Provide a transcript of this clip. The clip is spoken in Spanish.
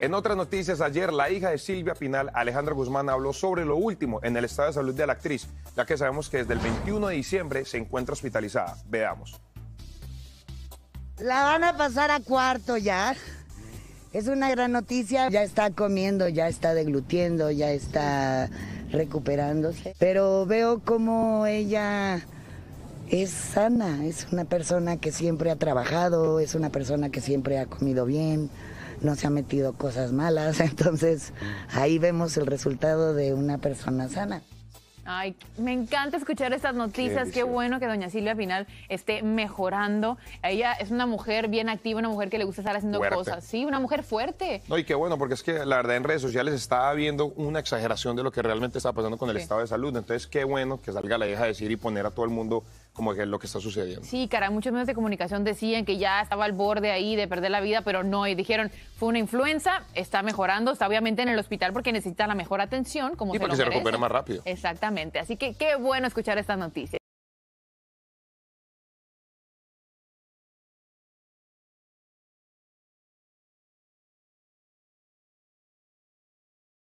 En otras noticias, ayer la hija de Silvia Pinal, Alejandra Guzmán, habló sobre lo último en el estado de salud de la actriz, ya que sabemos que desde el 21 de diciembre se encuentra hospitalizada. Veamos. La van a pasar a cuarto ya. Es una gran noticia. Ya está comiendo, ya está deglutiendo, ya está recuperándose. Pero veo como ella es sana, es una persona que siempre ha trabajado, es una persona que siempre ha comido bien, no se ha metido cosas malas, entonces ahí vemos el resultado de una persona sana. Ay, me encanta escuchar estas noticias. Qué, bueno que doña Silvia final esté mejorando. Ella es una mujer bien activa, una mujer que le gusta estar haciendo cosas. Sí, una mujer fuerte. No, y qué bueno, porque es que la verdad en redes sociales está habiendo una exageración de lo que realmente está pasando con el estado de salud. Entonces, qué bueno que salga la deja de decir y poner a todo el mundo como que es lo que está sucediendo. Sí, cara, muchos medios de comunicación decían que ya estaba al borde ahí de perder la vida, pero no, y dijeron, fue una influenza, está mejorando, está obviamente en el hospital porque necesita la mejor atención, como y para que se recupere más rápido. Exactamente, así que qué bueno escuchar estas noticias.